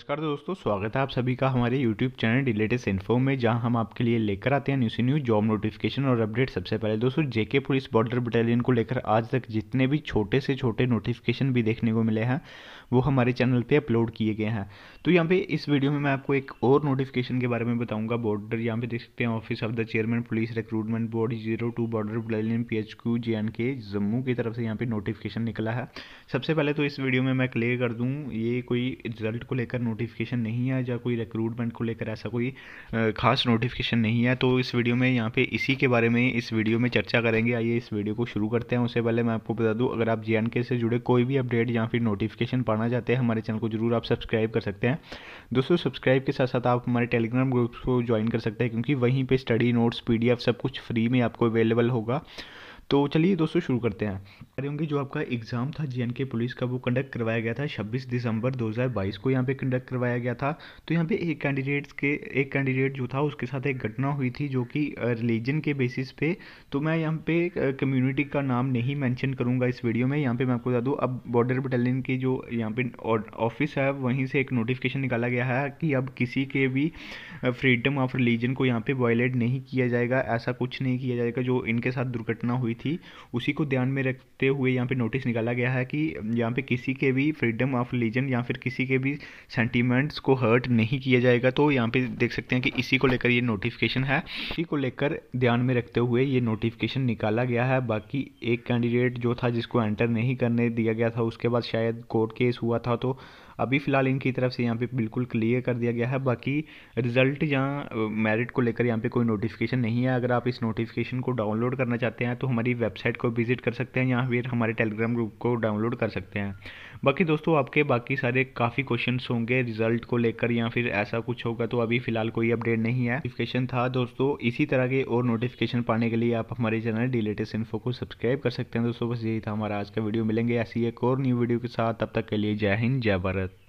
नमस्कार दोस्तों स्वागत है आप सभी का हमारे YouTube चैनल डिलेटेस्ट इन्फो में जहां हम आपके लिए लेकर आते हैं न्यूसी न्यूज जॉब नोटिफिकेशन और अपडेट सबसे पहले दोस्तों जेके पुलिस बॉर्डर बटालियन को लेकर आज तक जितने भी छोटे से छोटे नोटिफिकेशन भी देखने को मिले हैं वो हमारे चैनल पर अपलोड किए गए हैं तो यहाँ पे इस वीडियो में मैं आपको एक और नोटिफिकेशन के बारे में बताऊँगा बॉर्डर यहाँ पे देख सकते हैं office of the chairman police recruitment board zero two border battalion P H Q J and K Jammu की तरफ से यहाँ पे नोटिफिकेशन निकला है सबसे पहले तो इस वीडियो में मैं क्लियर कर दूँ ये कोई रिजल्ट को लेकर नोटिफिकेशन नहीं आया या कोई रिक्रूटमेंट को लेकर ऐसा कोई ख़ास नोटिफिकेशन नहीं आया तो इस वीडियो में यहाँ पे इसी के बारे में इस वीडियो में चर्चा करेंगे आइए इस वीडियो को शुरू करते हैं उससे पहले मैं आपको बता दूँ अगर आप जे से जुड़े कोई भी अपडेट या फिर नोटिफिकेशन पाना चाहते हैं हमारे चैनल को जरूर आप सब्सक्राइब कर सकते हैं दोस्तों सब्सक्राइब के साथ साथ आप हमारे टेलीग्राम ग्रुप्स को ज्वाइन कर सकते हैं क्योंकि वहीं पर स्टडी नोट्स पी सब कुछ फ्री में आपको अवेलेबल होगा तो चलिए दोस्तों शुरू करते हैं अरे होंगे जो आपका एग्ज़ाम था जीएनके पुलिस का वो कंडक्ट करवाया गया था 26 दिसंबर 2022 को यहाँ पे कंडक्ट करवाया गया था तो यहाँ पे एक कैंडिडेट्स के एक कैंडिडेट जो था उसके साथ एक घटना हुई थी जो कि रिलीजन के बेसिस पे तो मैं यहाँ पे कम्युनिटी का नाम नहीं मैंशन करूँगा इस वीडियो में यहाँ पर मैं आपको बता दूँ अब बॉर्डर बटालियन की जो यहाँ पर ऑफिस है वहीं से एक नोटिफिकेशन निकाला गया है कि अब किसी के भी फ्रीडम ऑफ रिलीजन को यहाँ पर वॉयलेट नहीं किया जाएगा ऐसा कुछ नहीं किया जाएगा जो इनके साथ दुर्घटना हुई थी उसी को ध्यान में रखते हुए यहाँ पे नोटिस निकाला गया है कि यहाँ पे किसी के भी फ्रीडम ऑफ रिलीजन या फिर किसी के भी सेंटीमेंट्स को हर्ट नहीं किया जाएगा तो यहाँ पे देख सकते हैं कि इसी को लेकर ये नोटिफिकेशन है इसी को लेकर ध्यान में रखते हुए ये नोटिफिकेशन निकाला गया है बाकी एक कैंडिडेट जो था जिसको एंटर नहीं करने दिया गया था उसके बाद शायद कोर्ट केस हुआ था तो अभी फ़िलहाल इनकी तरफ से यहाँ पे बिल्कुल क्लियर कर दिया गया है बाकी रिज़ल्ट या मेरिट को लेकर यहाँ पे कोई नोटिफिकेशन नहीं है अगर आप इस नोटिफिकेशन को डाउनलोड करना चाहते हैं तो हमारी वेबसाइट को विजिट कर सकते हैं या फिर हमारे टेलीग्राम ग्रुप को डाउनलोड कर सकते हैं बाकी दोस्तों आपके बाकी सारे काफ़ी क्वेश्चंस होंगे रिजल्ट को लेकर या फिर ऐसा कुछ होगा तो अभी फिलहाल कोई अपडेट नहीं है नोटिफिकेशन था दोस्तों इसी तरह के और नोटिफिकेशन पाने के लिए आप हमारे चैनल डी लेटेस्ट इन्फो को सब्सक्राइब कर सकते हैं दोस्तों बस यही था हमारा आज का वीडियो मिलेंगे ऐसी एक और न्यू वीडियो के साथ तब तक के लिए जय हिंद जय भारत